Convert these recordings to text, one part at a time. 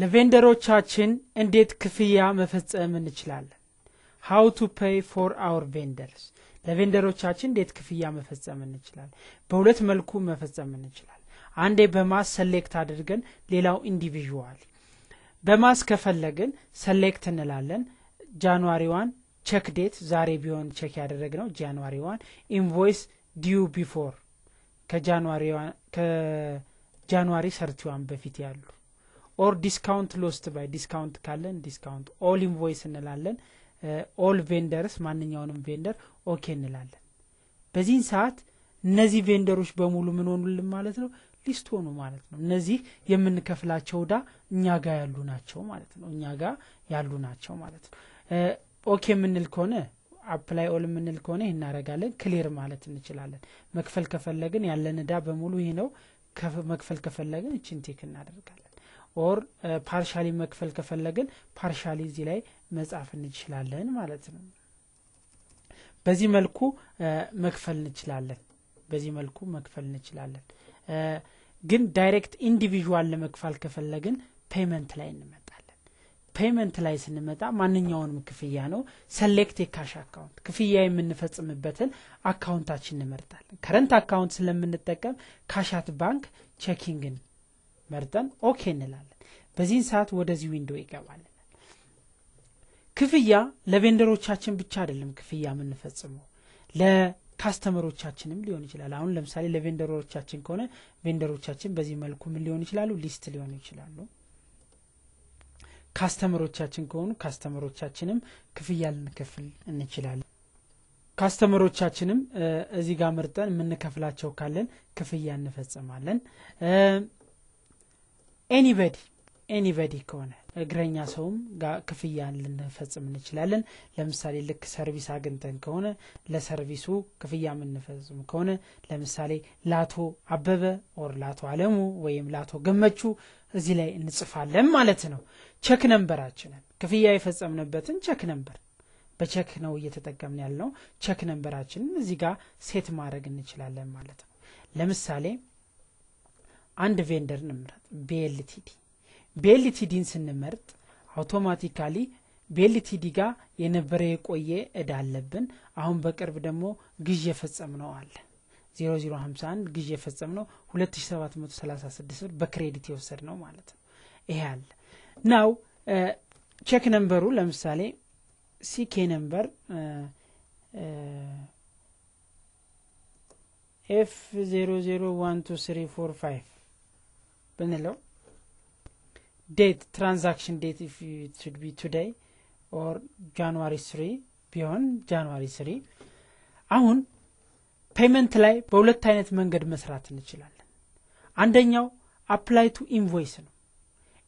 ለቬንደሮቻችን እንዴት ክፍያ መፈጸም እንችላለን? ሃው ቱ ፔይ ፎር አውር ቬንደርስ ለቬንደሮቻችን እንዴት ክፍያ መፈጸም እንችላለን? በሁለት መልኩ መፈጸም እንችላለን። አንዴ በማስ ሰሌክት አድርገን፣ ሌላው ኢንዲቪዥዋል። በማስ ከፈለግን ሰሌክት እንላለን። ጃንዋሪ ዋን ቸክ ዴት ዛሬ ቢሆን ያደረግ ያደረግነው ጃንዋሪ ዋን ኢንቮይስ ዲዩ ቢፎር ከጃንዋሪ ሰርቲዋን በፊት ያሉ ኦር ዲስካውንት ሎስት ባይ ዲስካውንት ካለን ዲስካውንት ኦል ኢንቮይስ እንላለን። ኦል ቬንደርስ ማንኛውንም ቬንደር ኦኬ እንላለን። በዚህን ሰዓት እነዚህ ቬንደሮች በሙሉ ምን ሆኑልን ማለት ነው? ሊስት ሆኑ ማለት ነው። እነዚህ የምንከፍላቸው እዳ እኛ ጋ ያሉ ናቸው ማለት ነው። እኛ ጋ ያሉ ናቸው ማለት ነው። ኦኬ የምንል ከሆነ አፕላይ ኦል የምንል ከሆነ ይህ እናረጋለን ክሊር ማለት እንችላለን። መክፈል ከፈለግን ያለን ዳ በሙሉ ይህ ነው። መክፈል ከፈለግን እችን ቴክ እናደርጋለን። ኦር ፓርሻሊ መክፈል ከፈለግን ፓርሻሊ እዚህ ላይ መጻፍ እንችላለን ማለት ነው። በዚህ መልኩ መክፈል እንችላለን። በዚህ መልኩ መክፈል እንችላለን። ግን ዳይሬክት ኢንዲቪዥዋል ለመክፋል ከፈለግን ፔመንት ላይ እንመጣለን። ፔመንት ላይ ስንመጣ ማንኛውንም ክፍያ ነው። ሰሌክት የካሽ አካውንት ክፍያ የምንፈጽምበትን አካውንታችን እንመርጣለን። ከረንት አካውንት ስለምንጠቀም ካሻት ባንክ ቼኪንግን መርጠን ኦኬ እንላለን። በዚህን ሰዓት ወደዚህ ዊንዶ ይገባል። ክፍያ ለቬንደሮቻችን ብቻ አይደለም ክፍያ የምንፈጽመው ለካስተመሮቻችንም ሊሆን ይችላል። አሁን ለምሳሌ ለቬንደሮቻችን ከሆነ ቬንደሮቻችን በዚህ መልኩ ምን ሊሆን ይችላሉ? ሊስት ሊሆኑ ይችላሉ። ካስተመሮቻችን ከሆኑ ካስተመሮቻችንም ክፍያ ልንከፍል እንችላለን። ካስተመሮቻችንም እዚህ ጋር መርጠን የምንከፍላቸው ካለን ክፍያ እንፈጽማለን። ኤኒበዲ ኤኒበዲ ከሆነ እግረኛ ሰውም ክፍያ ክፍያን ልንፈጽም እንችላለን። ለምሳሌ ልክ ሰርቪስ አግኝተን ከሆነ ለሰርቪሱ ክፍያ የምንፈጽም ከሆነ ለምሳሌ ላቶ አበበ ኦር ላቶ አለሙ ወይም ላቶ ገመቹ እዚህ ላይ እንጽፋለን ማለት ነው። ቸክ ነንበራችንን ክፍያ የፈጸምንበትን ቸክ ነንበር በቸክ ነው እየተጠቀምን ያለው ቸክ ነንበራችንን እዚህ ጋር ሴት ማድረግ እንችላለን ማለት ነው። ለምሳሌ አንድ ቬንደር እንምረጥ፣ ቤልቲዲ ቤልቲዲን ስንመርጥ አውቶማቲካሊ ቤልቲዲ ጋር የነበረ የቆየ እዳ አለብን። አሁን በቅርብ ደግሞ ግዥ የፈጸም ነው አለ 0051 ግዥ የፈጸም ነው 2736 ብር በክሬዲት የወሰድ ነው ማለት ነው። ይሄ አለ ናው ቼክ ነንበሩ ለምሳሌ ሲኬ ነንበር ኤፍ 5 ብንለው ዴት ትራንዛክሽን ዴት ኢፍ ሹድ ቢ ቱዴይ ኦር ጃንዋሪ ስሪ ቢሆን ጃንዋሪ ስሪ አሁን ፔመንት ላይ በሁለት አይነት መንገድ መስራት እንችላለን አንደኛው አፕላይ ቱ ኢንቮይስ ነው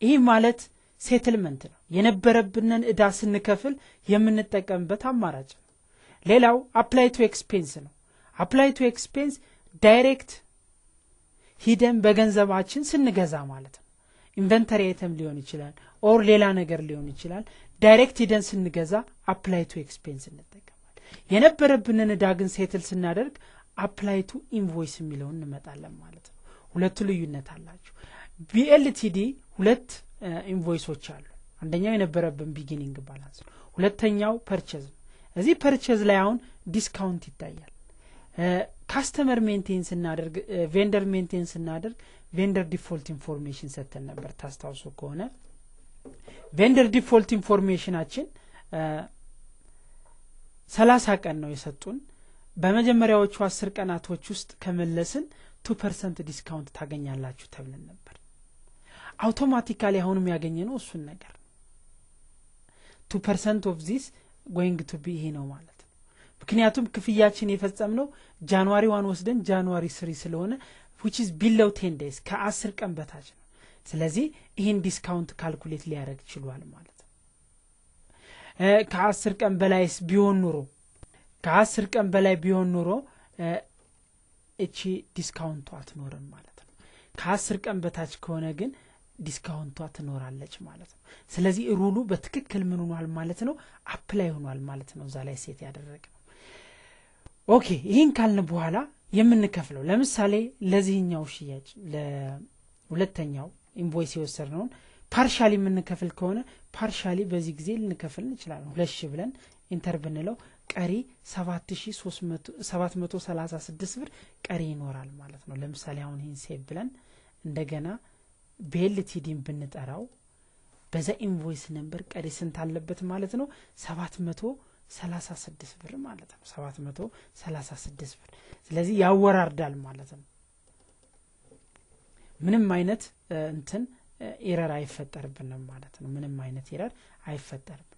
ይህ ማለት ሴትልመንት ነው የነበረብንን እዳ ስንከፍል የምንጠቀምበት አማራጭ ነው ሌላው አፕላይ ቱ ኤክስፔንስ ነው አፕላይ ቱ ኤክስፔንስ ዳይሬክት ሂደን በገንዘባችን ስንገዛ ማለት ነው። ኢንቨንተሪ አይተም ሊሆን ይችላል፣ ኦር ሌላ ነገር ሊሆን ይችላል። ዳይሬክት ሂደን ስንገዛ አፕላይ ቱ ኤክስፔንስ እንጠቀማል። የነበረብንን ዳግን ሴትል ስናደርግ አፕላይ ቱ ኢንቮይስ የሚለውን እንመጣለን ማለት ነው። ሁለቱ ልዩነት አላቸው። ቢኤልቲዲ ሁለት ኢንቮይሶች አሉ። አንደኛው የነበረብን ቢጊኒንግ ባላንስ ነው። ሁለተኛው ፐርቸዝ ነው። እዚህ ፐርቸዝ ላይ አሁን ዲስካውንት ይታያል። ካስተመር ሜንቴን ስናደርግ ቬንደር ሜንቴን ስናደርግ ቬንደር ዲፎልት ኢንፎርሜሽን ሰጥተን ነበር ታስታውሱ ከሆነ ቬንደር ዲፎልት ኢንፎርሜሽናችን ሰላሳ ቀን ነው የሰጡን በመጀመሪያዎቹ አስር ቀናቶች ውስጥ ከመለስን ቱ ፐርሰንት ዲስካውንት ታገኛላችሁ ተብለን ነበር አውቶማቲካሊ አሁንም ያገኘ ነው እሱን ነገር ቱ ፐርሰንት ኦፍ ዚስ ጎይንግ ቱ ቢ ይሄ ነው ማለት ምክንያቱም ክፍያችን ነው ጃንዋሪ ዋን ወስደን ጃንዋሪ ስሪ ስለሆነ ዊች ቢለው ቴን ከአስር ቀን በታች ነው። ስለዚህ ይህን ዲስካውንት ካልኩሌት ሊያደርግ ችሏል ማለት ነው። ከአስር ቀን በላይስ ቢሆን ኑሮ ከአስር ቀን በላይ ቢሆን ኑሮ እቺ ዲስካውንቱ አትኖርም ማለት ነው። ከአስር ቀን በታች ከሆነ ግን ዲስካውንቷ ትኖራለች ማለት ነው። ስለዚህ ሩሉ በትክክል ምን ሆኗል ማለት ነው? አፕላይ ሆኗል ማለት ነው። እዛ ላይ ሴት ያደረገ ኦኬ ይህን ካልን በኋላ የምንከፍለው ለምሳሌ ለዚህኛው ሽያጭ ለሁለተኛው ኢንቮይስ የወሰድ ነውን ፓርሻሊ የምንከፍል ከሆነ ፓርሻሊ በዚህ ጊዜ ልንከፍል እንችላለን። ሁለት ሺ ብለን ኢንተር ብንለው ቀሪ 7736 ብር ቀሪ ይኖራል ማለት ነው። ለምሳሌ አሁን ይህን ሴቭ ብለን እንደገና ቤልቲዲን ብንጠራው በዛ ኢንቮይስ ነንበር ቀሪ ስንት አለበት ማለት ነው 700 ሰላሳ ስድስት ብር ማለት ነው ስድስት ብር ስለዚህ ያወራርዳል ማለት ነው ምንም አይነት እንትን ኤረር አይፈጠርብንም ማለት ነው ምንም አይነት ኤረር አይፈጠርብንም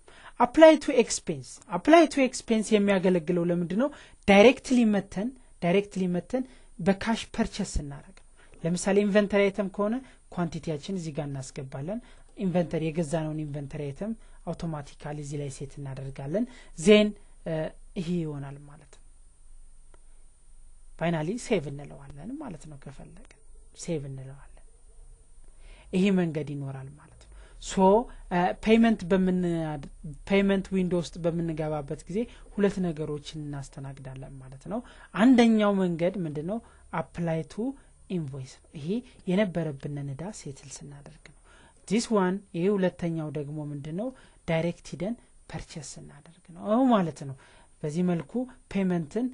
አፕላይ ቱ ኤክስፔንስ አፕላይ ቱ ኤክስፔንስ የሚያገለግለው ለምንድ ነው ዳይሬክትሊ መተን ዳይሬክትሊ መተን በካሽ ፐርቸስ ስናደረግ ለምሳሌ ኢንቨንተሪ አይተም ከሆነ ኳንቲቲያችን እዚህ ጋር እናስገባለን ኢንቨንተሪ የገዛነውን ኢንቨንተሪ አይተም አውቶማቲካሊ እዚህ ላይ ሴት እናደርጋለን ዜን ይሄ ይሆናል ማለት ነው ፋይናሊ ሴቭ እንለዋለን ማለት ነው ከፈለግ ሴቭ እንለዋለን ይሄ መንገድ ይኖራል ማለት ነው ሶ ፔመንት በምንፔመንት ዊንዶ ውስጥ በምንገባበት ጊዜ ሁለት ነገሮችን እናስተናግዳለን ማለት ነው አንደኛው መንገድ ምንድን ነው ቱ ኢንቮይስ ነው ይሄ የነበረብንን እዳ ሴትል ስናደርግ ነው ዲስ ዋን ይሄ ሁለተኛው ደግሞ ምንድን ነው ዳይሬክት ሂደን ፐርቸስ እናደርግ ነው ማለት ነው። በዚህ መልኩ ፔመንትን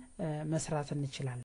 መስራት እንችላለን።